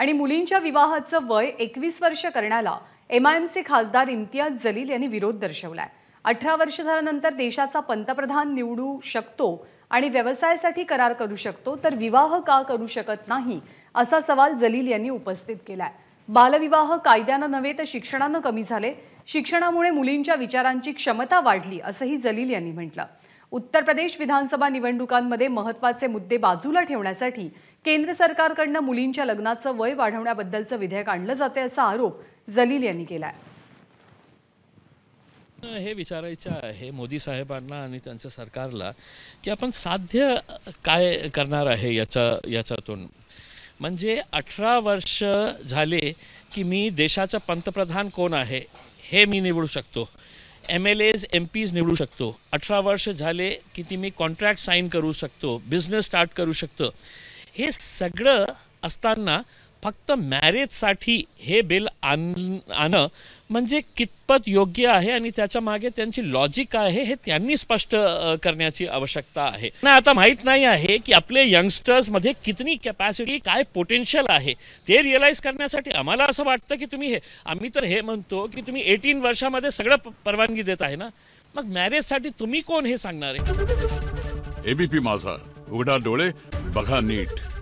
आणि मुलींच्या विवाहाचं वय एकवीस वर्ष करण्याला एमआयएमसी खासदार इम्तियाज जलील यांनी विरोध दर्शवलाय अठरा वर्ष झाल्यानंतर देशाचा पंतप्रधान निवडू शकतो आणि व्यवसायासाठी करार करू शकतो तर विवाह का करू शकत नाही असा सवाल जलील यांनी उपस्थित केलाय बालविवाह कायद्यानं नव्हे तर शिक्षणानं कमी झाले शिक्षणामुळे मुलींच्या विचारांची क्षमता वाढली असंही जलील यांनी म्हटलं उत्तर प्रदेश विधानसभा निवडणुकांमध्ये महत्वाचे मुद्दे बाजूला ठेवण्यासाठी केंद्र सरकारकडनं मुलींच्या लग्नाचं वय वाढवण्याबद्दलचं विधेयक आणलं जाते असा आरोप जलील यांनी केला हे विचारायचं आहे मोदी साहेबांना आणि त्यांच्या सरकारला की आपण साध्य काय करणार आहे याचा याच्यातून म्हणजे अठरा वर्ष झाले की मी देशाचा पंतप्रधान कोण आहे हे मी निवडू शकतो MLAs MPs निवडू शकतो अठरा वर्ष झाले की ती मी कॉन्ट्रॅक्ट साइन करू शकतो बिझनेस स्टार्ट करू शकतो हे सगळं असताना फक्त मॅरेजसाठी हे बिल आण म्हणजे कितपत योग्य आहे आणि त्याच्या मागे त्यांची लॉजिक काय आहे हे त्यांनी स्पष्ट करण्याची आवश्यकता आहे ना आता माहीत नाही आहे की आपले यंगस्टर्स मध्ये कितनी कॅपॅसिटी काय पोटेन्शियल आहे ते रिअलाईज करण्यासाठी आम्हाला असं वाटतं की तुम्ही हे आम्ही तर हे म्हणतो की तुम्ही एटीन वर्षामध्ये सगळं परवानगी देत आहे ना मग मॅरेजसाठी तुम्ही कोण हे सांगणार आहे एबीपी माझा उघडा डोळे बघा नीट